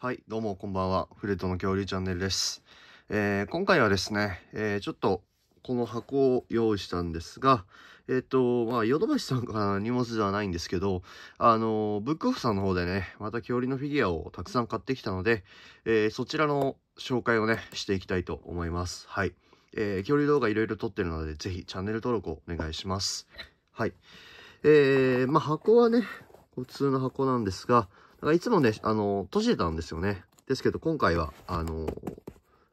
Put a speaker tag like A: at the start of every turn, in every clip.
A: はい、どうもこんばんは。フレットの恐竜チャンネルです。えー、今回はですね、えー、ちょっとこの箱を用意したんですが、えっ、ー、と、まあ、ヨドバシさんから荷物ではないんですけど、あの、ブックオフさんの方でね、また恐竜のフィギュアをたくさん買ってきたので、えそちらの紹介をね、していきたいと思います。はい。えー、恐竜動画いろいろ撮ってるので、ぜひチャンネル登録をお願いします。はい。えー、まあ、箱はね、普通の箱なんですが、だからいつもね、あの、閉じてたんですよね。ですけど、今回は、あの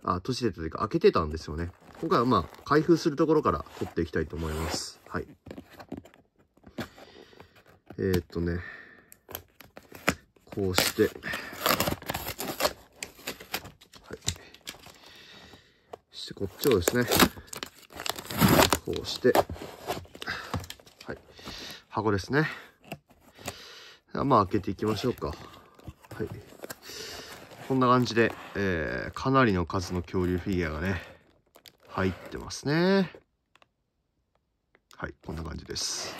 A: あ、閉じてたというか、開けてたんですよね。今回はまあ、開封するところから取っていきたいと思います。はい。えー、っとね、こうして、はい。そして、こっちをですね、こうして、はい。箱ですね。まあ開けていきましょうか。はい。こんな感じで、えー、かなりの数の恐竜フィギュアがね、入ってますね。はい、こんな感じです。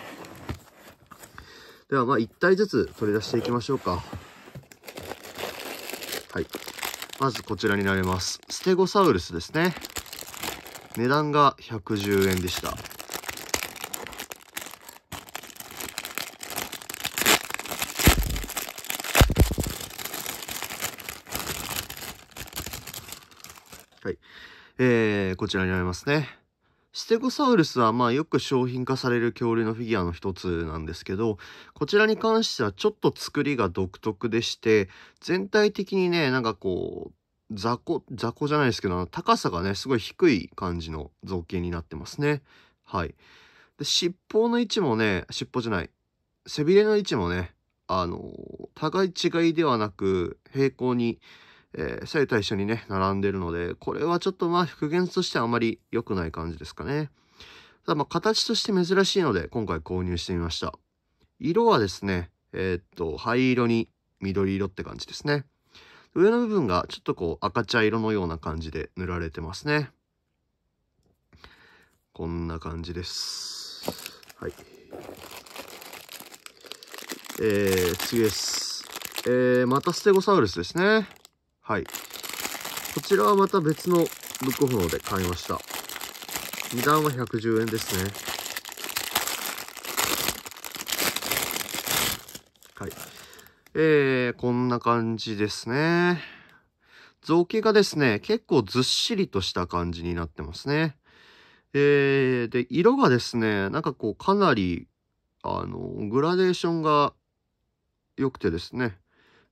A: では、まあ1体ずつ取り出していきましょうか。はい。まずこちらになります。ステゴサウルスですね。値段が110円でした。こちらになりますね。ステゴサウルスはまあよく商品化される恐竜のフィギュアの一つなんですけど、こちらに関してはちょっと作りが独特でして、全体的にね、なんかこう、雑魚、雑魚じゃないですけど、高さがね、すごい低い感じの造形になってますね。はい。で、尻尾の位置もね、尻尾じゃない。背びれの位置もね、あの、互い違いではなく、平行にえー、左右対称にね、並んでるので、これはちょっとまあ復元としてはあまり良くない感じですかね。ただまあ形として珍しいので、今回購入してみました。色はですね、えー、っと、灰色に緑色って感じですね。上の部分がちょっとこう赤茶色のような感じで塗られてますね。こんな感じです。はい。えー、次です。えー、またステゴサウルスですね。はい。こちらはまた別のブックホーで買いました。値段は110円ですね。はい。えー、こんな感じですね。造形がですね、結構ずっしりとした感じになってますね。えー、で、色がですね、なんかこうかなり、あの、グラデーションが良くてですね、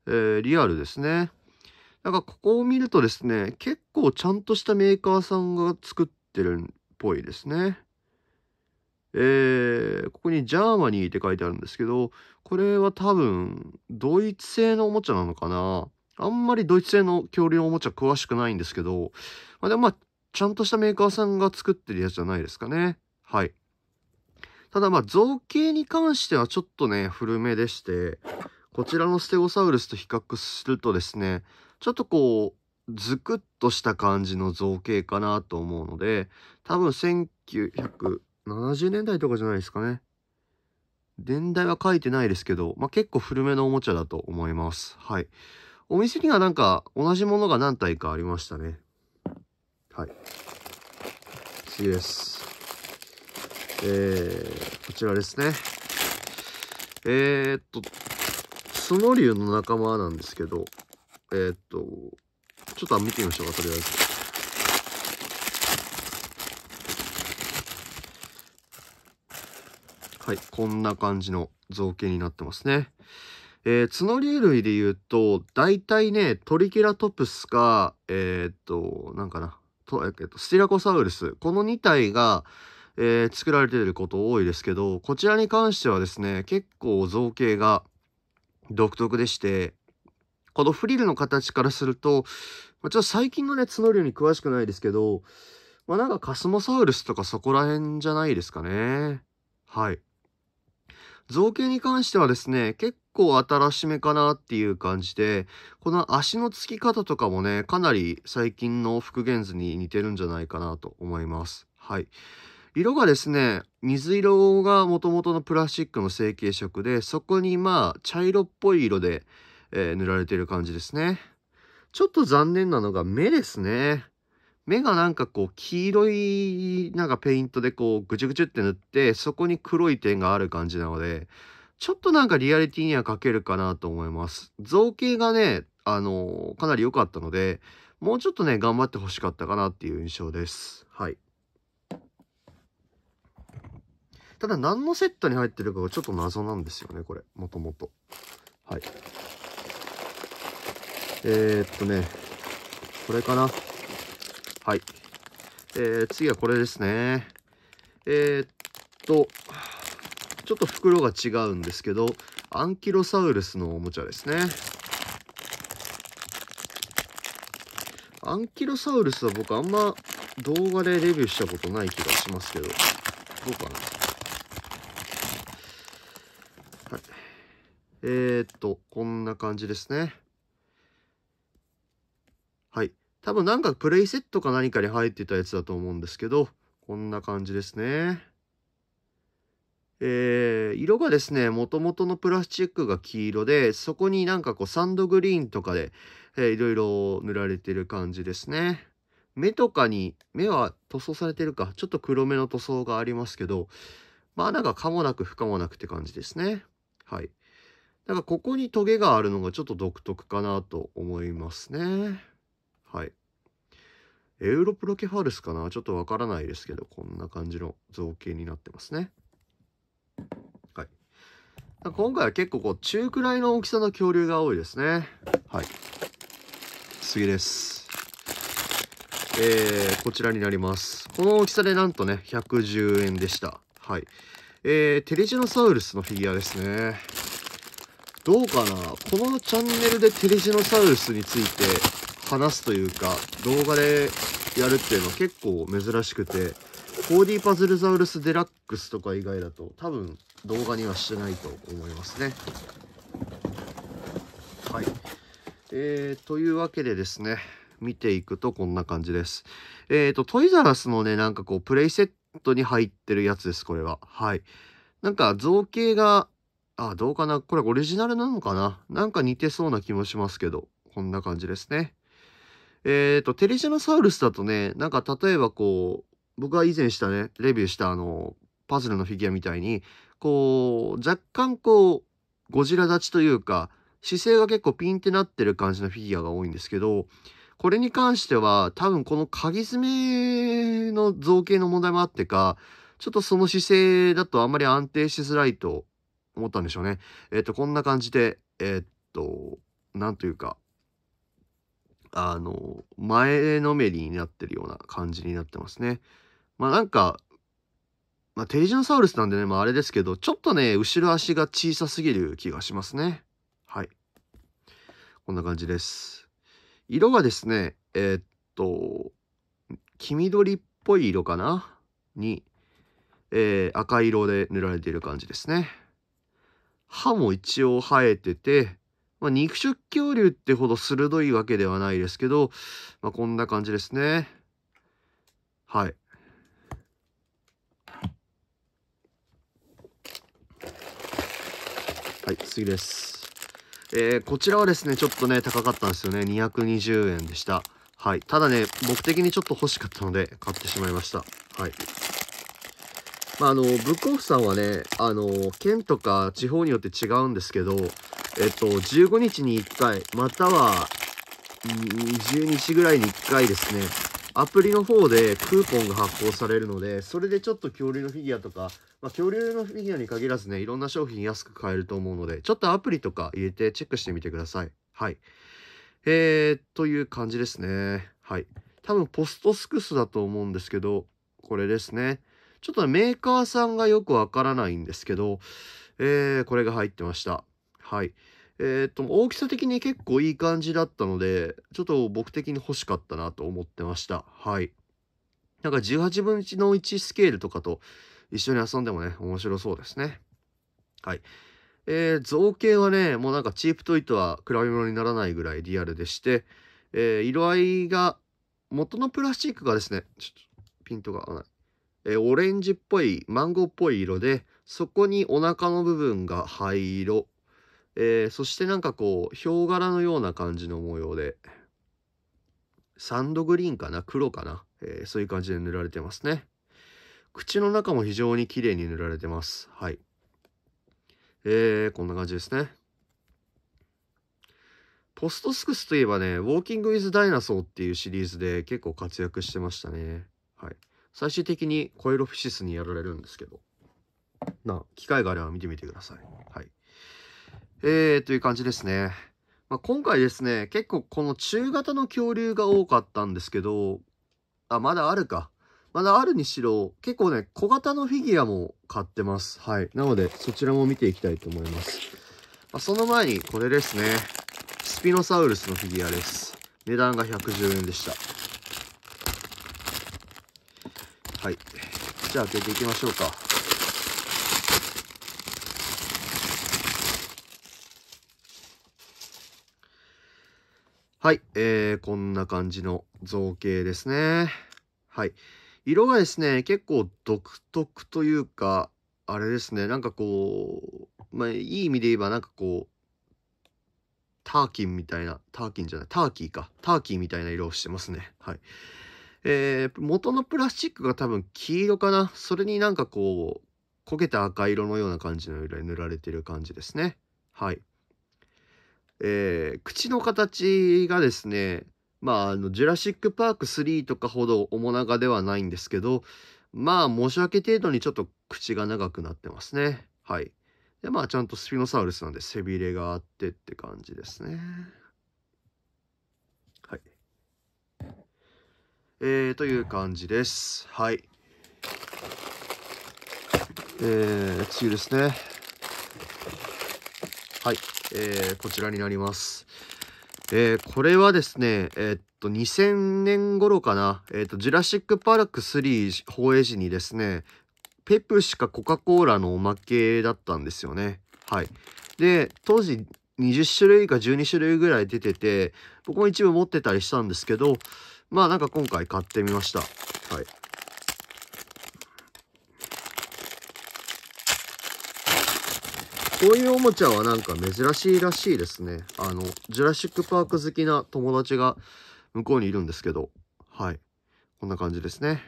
A: えー、リアルですね。なんかここを見るとですね、結構ちゃんとしたメーカーさんが作ってるっぽいですね。えー、ここにジャーマニーって書いてあるんですけど、これは多分ドイツ製のおもちゃなのかな。あんまりドイツ製の恐竜おもちゃ詳しくないんですけど、まあ、でもまあ、ちゃんとしたメーカーさんが作ってるやつじゃないですかね。はい。ただまあ造形に関してはちょっとね古めでしてこちらのステゴサウルスと比較するとですねちょっとこう、ズクッとした感じの造形かなと思うので、多分1970年代とかじゃないですかね。年代は書いてないですけど、まあ、結構古めのおもちゃだと思います。はい。お店にはなんか同じものが何体かありましたね。はい。次です。えー、こちらですね。えー、っと、角竜リの仲間なんですけど、えー、っと、ちょっと見てみましょうか、とりあえず。はい、こんな感じの造形になってますね。えー、角竜類で言うと、大体ね、トリケラトプスか、えー、っと、なんかな、とえっと、スティラコサウルス。この2体が、えー、作られていること多いですけど、こちらに関してはですね、結構造形が独特でして、このフリルの形からすると、まあ、ちょっと最近のね、角竜に詳しくないですけど、まあなんかカスモサウルスとかそこら辺じゃないですかね。はい。造形に関してはですね、結構新しめかなっていう感じで、この足のつき方とかもね、かなり最近の復元図に似てるんじゃないかなと思います。はい。色がですね、水色がもともとのプラスチックの成型色で、そこにまあ茶色っぽい色で、えー、塗られてる感じですね。ちょっと残念なのが目ですね。目がなんかこう黄色いなんかペイントでこうぐちゅぐちゅって塗ってそこに黒い点がある感じなのでちょっとなんかリアリティには欠けるかなと思います。造形がね、あのー、かなり良かったのでもうちょっとね頑張ってほしかったかなっていう印象です。はい。ただ何のセットに入ってるかがちょっと謎なんですよねこれもともと。はい。えー、っとね、これかな。はい。えー、次はこれですね。えー、っと、ちょっと袋が違うんですけど、アンキロサウルスのおもちゃですね。アンキロサウルスは僕あんま動画でレビューしたことない気がしますけど、どうかな。はい。えー、っと、こんな感じですね。はい。多分なんかプレイセットか何かに入ってたやつだと思うんですけど、こんな感じですね。えー、色がですね、もともとのプラスチックが黄色で、そこになんかこうサンドグリーンとかで、えー、いろいろ塗られてる感じですね。目とかに、目は塗装されてるか、ちょっと黒目の塗装がありますけど、まあなんか可もなく不可もなくって感じですね。はい。だからここにトゲがあるのがちょっと独特かなと思いますね。はい。エウロプロケファルスかなちょっとわからないですけど、こんな感じの造形になってますね。はい。今回は結構こう、中くらいの大きさの恐竜が多いですね。はい。次です。えー、こちらになります。この大きさでなんとね、110円でした。はい。えー、テレジノサウルスのフィギュアですね。どうかなこのチャンネルでテレジノサウルスについて話すというか、動画でやるっていうのは結構珍しくて、4D パズルザウルスデラックスとか以外だと多分動画にはしてないと思いますね。はい。えー、というわけでですね、見ていくとこんな感じです。えっ、ー、と、トイザラスのね、なんかこう、プレイセットに入ってるやつです、これは。はい。なんか造形が、あ、どうかなこれオリジナルなのかななんか似てそうな気もしますけど、こんな感じですね。えっ、ー、と、テリジェノサウルスだとね、なんか例えばこう、僕が以前したね、レビューしたあの、パズルのフィギュアみたいに、こう、若干こう、ゴジラ立ちというか、姿勢が結構ピンってなってる感じのフィギュアが多いんですけど、これに関しては多分この鍵爪の造形の問題もあってか、ちょっとその姿勢だとあんまり安定しづらいと思ったんでしょうね。えっ、ー、と、こんな感じで、えっ、と、なんというか、あの、前のめりになってるような感じになってますね。まあなんか、まあテリジノサウルスなんでね、まああれですけど、ちょっとね、後ろ足が小さすぎる気がしますね。はい。こんな感じです。色がですね、えー、っと、黄緑っぽい色かなに、えー、赤色で塗られている感じですね。歯も一応生えてて、まあ、肉食恐竜ってほど鋭いわけではないですけど、まあ、こんな感じですね。はい。はい、次です。えー、こちらはですね、ちょっとね、高かったんですよね。220円でした。はい。ただね、僕的にちょっと欲しかったので、買ってしまいました。はい。まあ、あの、ブックオフさんはね、あの、県とか地方によって違うんですけど、えっと、15日に1回、または、20日ぐらいに1回ですね、アプリの方でクーポンが発行されるので、それでちょっと恐竜のフィギュアとか、まあ、恐竜のフィギュアに限らずね、いろんな商品安く買えると思うので、ちょっとアプリとか入れてチェックしてみてください。はい。えー、という感じですね。はい。多分、ポストスクスだと思うんですけど、これですね。ちょっとメーカーさんがよくわからないんですけど、えー、これが入ってました。はい。えー、っと、大きさ的に結構いい感じだったので、ちょっと僕的に欲しかったなと思ってました。はい。なんか18分の1スケールとかと一緒に遊んでもね、面白そうですね。はい。えー、造形はね、もうなんかチープトイとは比べ物にならないぐらいリアルでして、えー、色合いが、元のプラスチックがですね、ちょっとピントが合わない。えー、オレンジっぽい、マンゴーっぽい色で、そこにお腹の部分が灰色、えー、そしてなんかこう、ヒョウ柄のような感じの模様で、サンドグリーンかな黒かな、えー、そういう感じで塗られてますね。口の中も非常に綺麗に塗られてます。はい。えー、こんな感じですね。ポストスクスといえばね、ウォーキング・ウィズ・ダイナソーっていうシリーズで結構活躍してましたね。はい。最終的にコエロフィシスにやられるんですけど、な、機会があれば見てみてください。はい。えー、という感じですね。まあ、今回ですね、結構この中型の恐竜が多かったんですけど、あ、まだあるか。まだあるにしろ、結構ね、小型のフィギュアも買ってます。はい。なので、そちらも見ていきたいと思います。まあ、その前に、これですね。スピノサウルスのフィギュアです。値段が110円でした。はい。じゃあ、開けていきましょうか。はい、えー、こんな感じの造形ですね。はい。色がですね、結構独特というか、あれですね、なんかこう、まあ、いい意味で言えば、なんかこう、ターキンみたいな、ターキンじゃない、ターキーか、ターキーみたいな色をしてますね。はい。えー、元のプラスチックが多分黄色かな。それになんかこう、焦げた赤色のような感じの色で塗られてる感じですね。はい。えー、口の形がですね、まあ、あの、ジュラシック・パーク3とかほど面長ではないんですけど、まあ、申し訳程度にちょっと口が長くなってますね。はい。で、まあ、ちゃんとスピノサウルスなんで背びれがあってって感じですね。はい。えー、という感じです。はい。えー、次ですね。はい。えー、こちらになります。えー、これはですね、えー、っと、2000年頃かな、えー、っと、ジュラシック・パーク3放映時にですね、ペプシかコカ・コーラのおまけだったんですよね。はい。で、当時20種類か12種類ぐらい出てて、僕も一部持ってたりしたんですけど、まあなんか今回買ってみました。はい。こういうおもちゃはなんか珍しいらしいですね。あの、ジュラシックパーク好きな友達が向こうにいるんですけど、はい。こんな感じですね。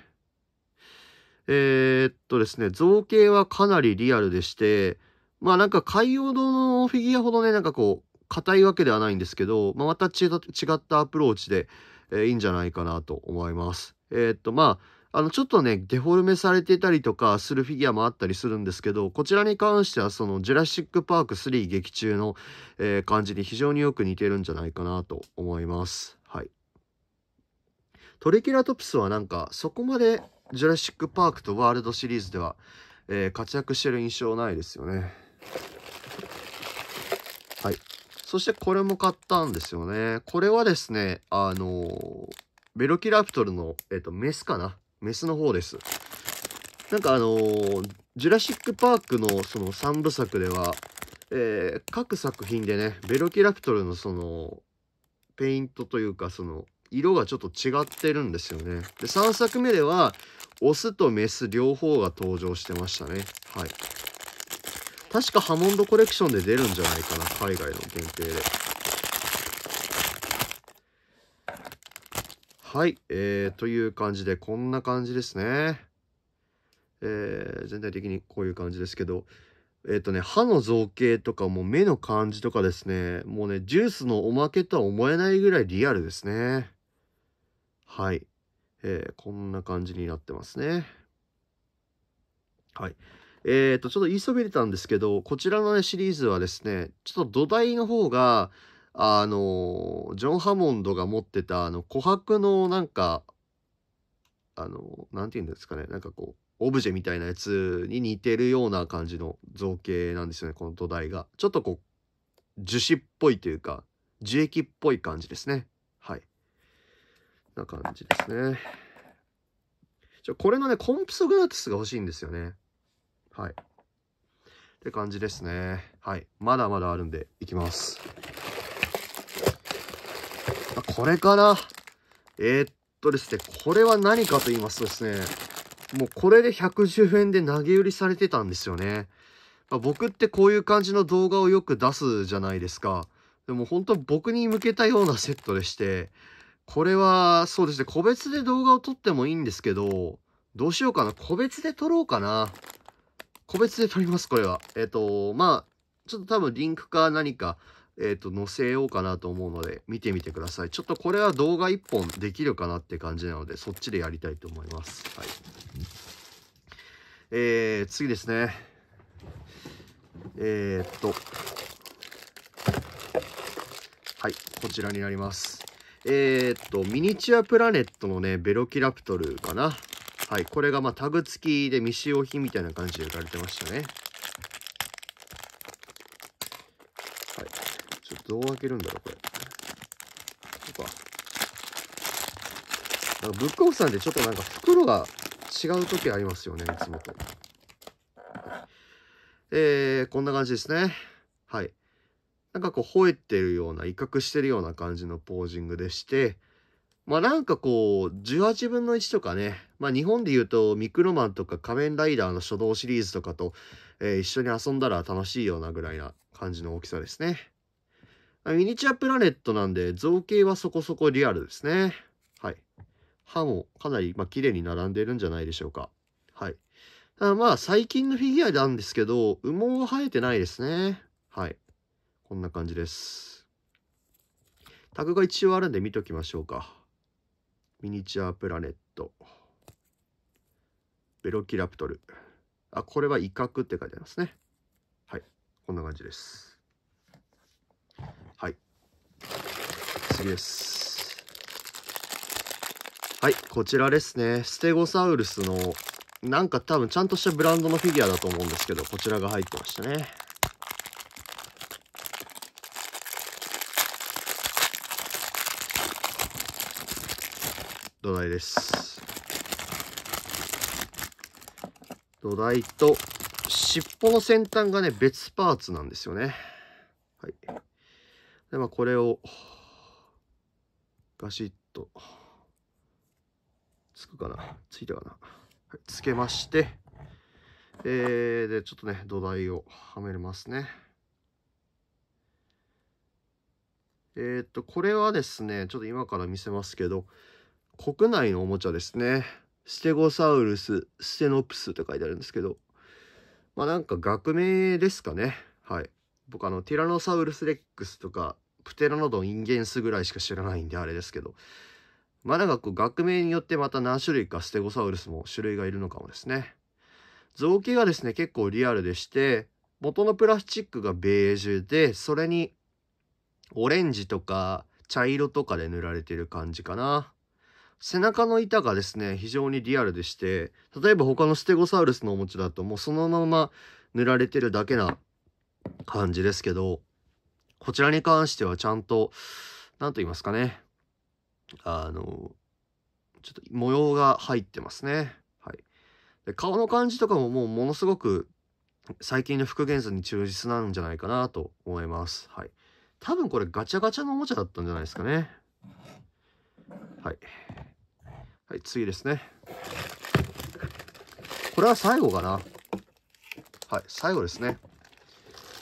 A: えー、っとですね、造形はかなりリアルでして、まあなんか海洋堂のフィギュアほどね、なんかこう、硬いわけではないんですけど、まあ、また違ったアプローチで、えー、いいんじゃないかなと思います。えー、っと、まあ、あの、ちょっとね、デフォルメされてたりとかするフィギュアもあったりするんですけど、こちらに関しては、その、ジュラシック・パーク3劇中の、えー、感じに非常によく似てるんじゃないかなと思います。はい。トリケラトプスはなんか、そこまで、ジュラシック・パークとワールドシリーズでは、えー、活躍してる印象ないですよね。はい。そしてこれも買ったんですよね。これはですね、あのー、ベロキラプトルの、えっ、ー、と、メスかなメスの方です。なんかあのー、ジュラシック・パークのその3部作では、えー、各作品でね、ベロキラプトルのその、ペイントというか、その、色がちょっと違ってるんですよね。で、3作目では、オスとメス両方が登場してましたね。はい。確かハモンドコレクションで出るんじゃないかな、海外の限定で。はい、えー、という感じで、こんな感じですね。えー、全体的にこういう感じですけど、えっ、ー、とね、歯の造形とかも目の感じとかですね、もうね、ジュースのおまけとは思えないぐらいリアルですね。はい。えー、こんな感じになってますね。はい。えっ、ー、と、ちょっと言いそびれたんですけど、こちらのね、シリーズはですね、ちょっと土台の方が、あの、ジョン・ハモンドが持ってた、あの、琥珀のなんか、あの、なんて言うんですかね、なんかこう、オブジェみたいなやつに似てるような感じの造形なんですよね、この土台が。ちょっとこう、樹脂っぽいというか、樹液っぽい感じですね。はい。な感じですね。じゃこれのね、コンプソグラティスが欲しいんですよね。はい。って感じですね。はい。まだまだあるんで、いきます。これかなえー、っとですね、これは何かと言いますとですね、もうこれで110円で投げ売りされてたんですよね。まあ、僕ってこういう感じの動画をよく出すじゃないですか。でも本当僕に向けたようなセットでして、これはそうですね、個別で動画を撮ってもいいんですけど、どうしようかな。個別で撮ろうかな。個別で撮ります、これは。えっ、ー、と、まあ、ちょっと多分リンクか何かえっ、ー、と、載せようかなと思うので、見てみてください。ちょっとこれは動画1本できるかなって感じなので、そっちでやりたいと思います。はい。えー、次ですね。えー、っと。はい、こちらになります。えー、っと、ミニチュアプラネットのね、ベロキラプトルかな。はい、これがまあタグ付きで未使用品みたいな感じで売られてましたね。どう開けるんだろうこれそうかなんかブックオフさんってちょっとなんか袋が違う時ありますよねいつもとえー、こんな感じですねはいなんかこう吠えてるような威嚇してるような感じのポージングでしてまあなんかこう、18分の1とかね、まあ日本で言うとミクロマンとか仮面ライダーの初動シリーズとかと、えー、一緒に遊んだら楽しいようなぐらいな感じの大きさですね。ミニチュアプラネットなんで、造形はそこそこリアルですね。はい。歯もかなり、まあ、綺麗に並んでるんじゃないでしょうか。はい。ただまあ、最近のフィギュアなんですけど、羽毛は生えてないですね。はい。こんな感じです。タグが一応あるんで見ときましょうか。ミニチュアプラネット。ベロキラプトル。あ、これは威嚇って書いてありますね。はい。こんな感じです。次ですはいこちらですねステゴサウルスのなんか多分ちゃんとしたブランドのフィギュアだと思うんですけどこちらが入ってましたね土台です土台と尻尾の先端がね別パーツなんですよねはいでまあこれをガシッとつくかなついたかな、はい、つけましてえー、でちょっとね土台をはめますねえー、っとこれはですねちょっと今から見せますけど国内のおもちゃですねステゴサウルスステノプスって書いてあるんですけどまあなんか学名ですかねはい僕あのティラノサウルスレックスとかプテラノドンインゲンスぐらいしか知らないんであれですけどまあなんかこう学名によってまた何種類かステゴサウルスも種類がいるのかもですね造形がですね結構リアルでして元のプラスチックがベージュでそれにオレンジとか茶色とかで塗られてる感じかな背中の板がですね非常にリアルでして例えば他のステゴサウルスのおもちゃだともうそのまま塗られてるだけな感じですけどこちらに関してはちゃんと、何と言いますかね。あの、ちょっと模様が入ってますね。はい。で顔の感じとかももうものすごく最近の復元図に忠実なんじゃないかなと思います。はい。多分これガチャガチャのおもちゃだったんじゃないですかね。はい。はい、次ですね。これは最後かな。はい、最後ですね。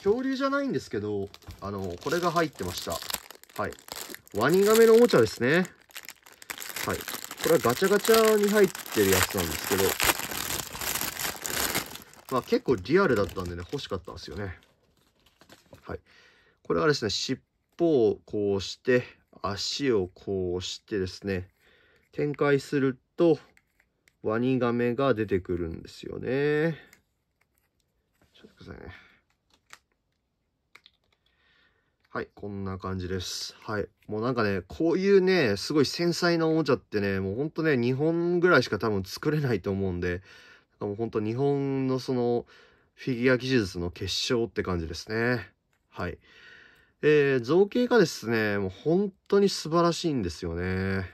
A: 恐竜じゃないんですけど、あの、これが入ってました。はい。ワニガメのおもちゃですね。はい。これはガチャガチャに入ってるやつなんですけど、まあ結構リアルだったんでね、欲しかったんですよね。はい。これはですね、尻尾をこうして、足をこうしてですね、展開すると、ワニガメが出てくるんですよね。ちょっとくださいね。はい、こんな感じです。はい。もうなんかね、こういうね、すごい繊細なおもちゃってね、もうほんとね、2本ぐらいしか多分作れないと思うんで、もうほんと日本のその、フィギュア技術の結晶って感じですね。はい。えー、造形がですね、もう本当に素晴らしいんですよね。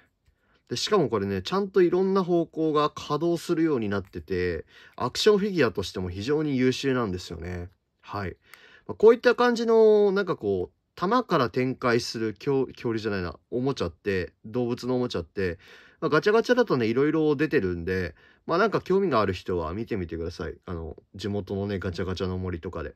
A: でしかもこれね、ちゃんといろんな方向が稼働するようになってて、アクションフィギュアとしても非常に優秀なんですよね。はい。まあ、こういった感じの、なんかこう、玉から展開する恐竜じゃないなおもちゃって動物のおもちゃって、まあ、ガチャガチャだとねいろいろ出てるんでまあなんか興味がある人は見てみてくださいあの地元のねガチャガチャの森とかで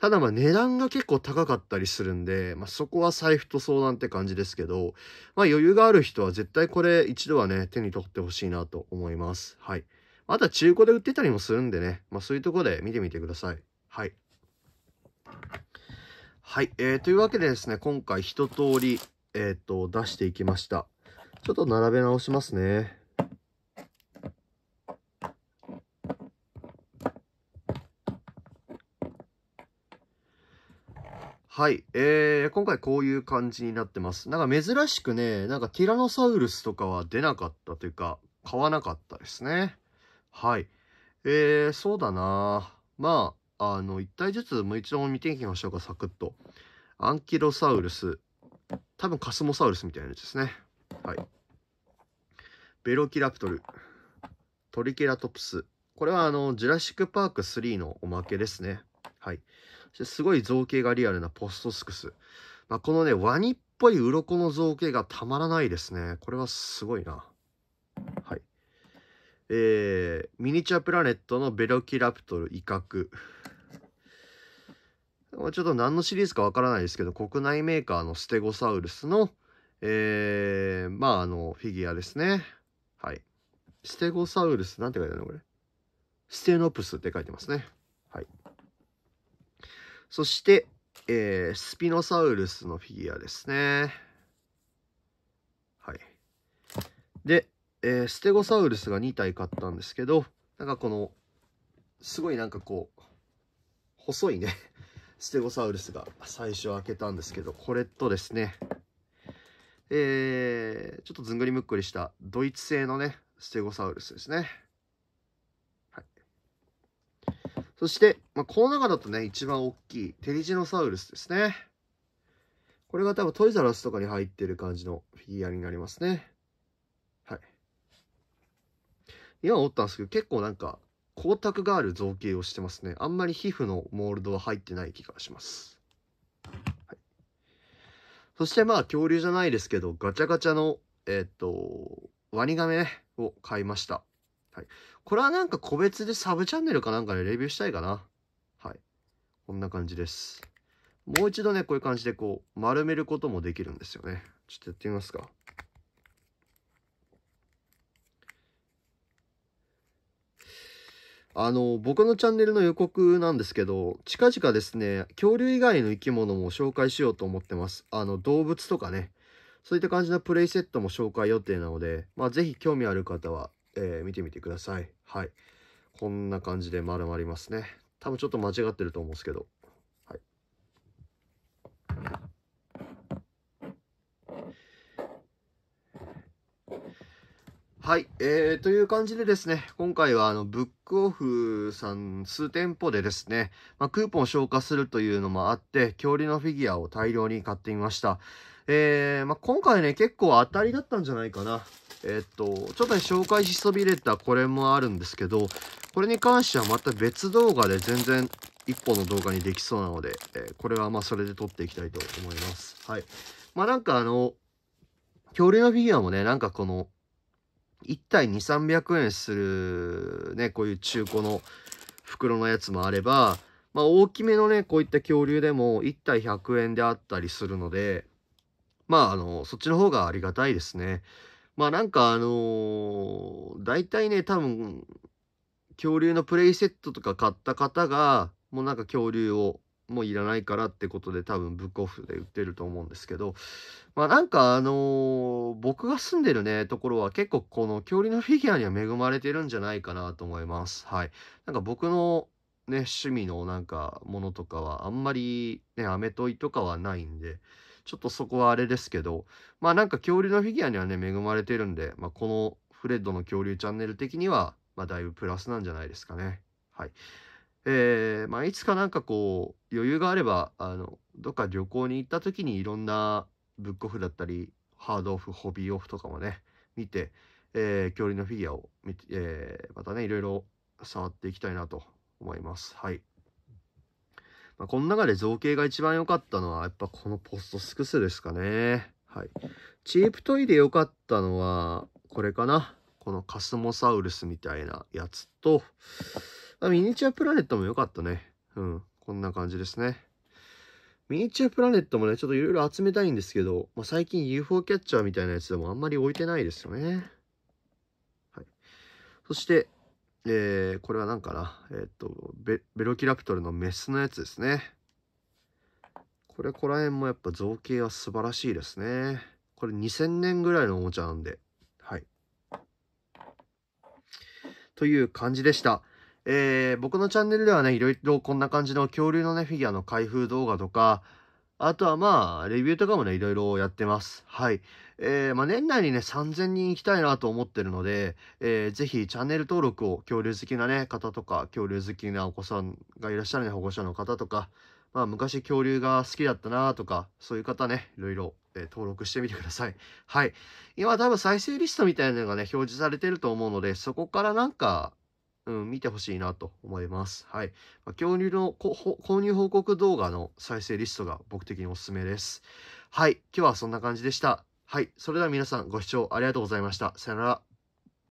A: ただまあ値段が結構高かったりするんで、まあ、そこは財布と相談って感じですけど、まあ、余裕がある人は絶対これ一度はね手に取ってほしいなと思いますはいあとは中古で売ってたりもするんでね、まあ、そういうとこで見てみてくださいはいはい、えー、というわけでですね、今回一通り、えっ、ー、と、出していきました。ちょっと並べ直しますね。はい、えー、今回こういう感じになってます。なんか珍しくね、なんかティラノサウルスとかは出なかったというか、買わなかったですね。はい。えー、そうだなまあ、あの、1体ずつ、もう一度見ていきましょうか、サクッと。アンキロサウルス。多分カスモサウルスみたいなやつですね。はい。ベロキラプトル。トリケラトプス。これはあの、ジュラシック・パーク3のおまけですね。はい。すごい造形がリアルなポストスクス。まあ、このね、ワニっぽい鱗の造形がたまらないですね。これはすごいな。はい。えー、ミニチュアプラネットのベロキラプトル威嚇。ちょっと何のシリーズかわからないですけど、国内メーカーのステゴサウルスの、えー、まあ、あの、フィギュアですね。はい。ステゴサウルス、なんて書いてあるのこれ。ステノプスって書いてますね。はい。そして、えー、スピノサウルスのフィギュアですね。はい。で、えー、ステゴサウルスが2体買ったんですけど、なんかこの、すごいなんかこう、細いねステゴサウルスが最初開けたんですけど、これとですね、えー、ちょっとずんぐりむっくりしたドイツ製のね、ステゴサウルスですね。はい、そして、まあ、この中だとね、一番大きいテリジノサウルスですね。これが多分トイザラスとかに入ってる感じのフィギュアになりますね。はい。今思ったんですけど、結構なんか、光沢がある造形をしてますねあんまり皮膚のモールドは入ってない気がします、はい、そしてまあ恐竜じゃないですけどガチャガチャのえっ、とワニガメを買いましたはい、これはなんか個別でサブチャンネルかなんかでレビューしたいかな。はい。こんな感じです。もう一度ね、こういう感じでこう、丸めることもできるんですよね。ちょっとやってみますか。あの、僕のチャンネルの予告なんですけど、近々ですね、恐竜以外の生き物も紹介しようと思ってます。あの、動物とかね、そういった感じのプレイセットも紹介予定なので、まあ、ぜひ興味ある方は、えー、見てみてください。はい。こんな感じで丸まりますね。多分ちょっと間違ってると思うんですけど。はい、えー、という感じでですね、今回はあのブックオフさん数店舗でですね、まあ、クーポンを消化するというのもあって、恐竜のフィギュアを大量に買ってみました。えー、まあ、今回ね、結構当たりだったんじゃないかな。えー、っと、ちょっとね、紹介しそびれたこれもあるんですけど、これに関してはまた別動画で全然1本の動画にできそうなので、えー、これはまあそれで撮っていきたいと思います。はい。まあ、なんかあの、恐竜のフィギュアもね、なんかこの、1体2、300円する、ね、こういう中古の袋のやつもあれば、まあ、大きめのね、こういった恐竜でも1体100円であったりするので、まあ、あの、そっちの方がありがたいですね。まあ、なんかあのー、大体ね、多分、恐竜のプレイセットとか買った方が、もうなんか恐竜をもういらないからってことで多分ブックオフで売ってると思うんですけど、まあなんかあのー、僕が住んでるね、ところは結構この恐竜のフィギュアには恵まれてるんじゃないかなと思います。はい。なんか僕のね、趣味のなんかものとかはあんまりね、アメトイとかはないんで、ちょっとそこはあれですけど、まあなんか恐竜のフィギュアにはね、恵まれてるんで、まあこのフレッドの恐竜チャンネル的には、まあだいぶプラスなんじゃないですかね。はい。えー、まあ、いつかなんかこう、余裕があれば、あの、どっか旅行に行った時にいろんなブックオフだったり、ハードオフ、ホビーオフとかもね、見て、えー、恐竜のフィギュアを見て、えー、またね、いろいろ触っていきたいなと思います。はい。まあ、この中で造形が一番良かったのは、やっぱこのポストスクスですかね。はい。チープトイで良かったのは、これかな。このカスモサウルスみたいなやつと、ミニチュアプラネットも良かったね。うん。こんな感じですね。ミニチュアプラネットもね、ちょっといろいろ集めたいんですけど、まあ、最近 UFO キャッチャーみたいなやつでもあんまり置いてないですよね。はい。そして、えー、これは何かなえー、っとベ、ベロキラプトルのメスのやつですね。これ、こら辺もやっぱ造形は素晴らしいですね。これ2000年ぐらいのおもちゃなんで。はい。という感じでした。えー、僕のチャンネルではね、いろいろこんな感じの恐竜のね、フィギュアの開封動画とか、あとはまあ、レビューとかもね、いろいろやってます。はい。えー、まあ年内にね、3000人行きたいなと思ってるので、えー、ぜひチャンネル登録を恐竜好きなね、方とか、恐竜好きなお子さんがいらっしゃるね、保護者の方とか、まあ昔恐竜が好きだったなとか、そういう方ね、いろいろ、えー、登録してみてください。はい。今多分再生リストみたいなのがね、表示されてると思うので、そこからなんか、うん、見てほしいなと思います。はい。まあ、購入の、購入報告動画の再生リストが僕的におすすめです。はい。今日はそんな感じでした。はい。それでは皆さんご視聴ありがとうございました。さよなら。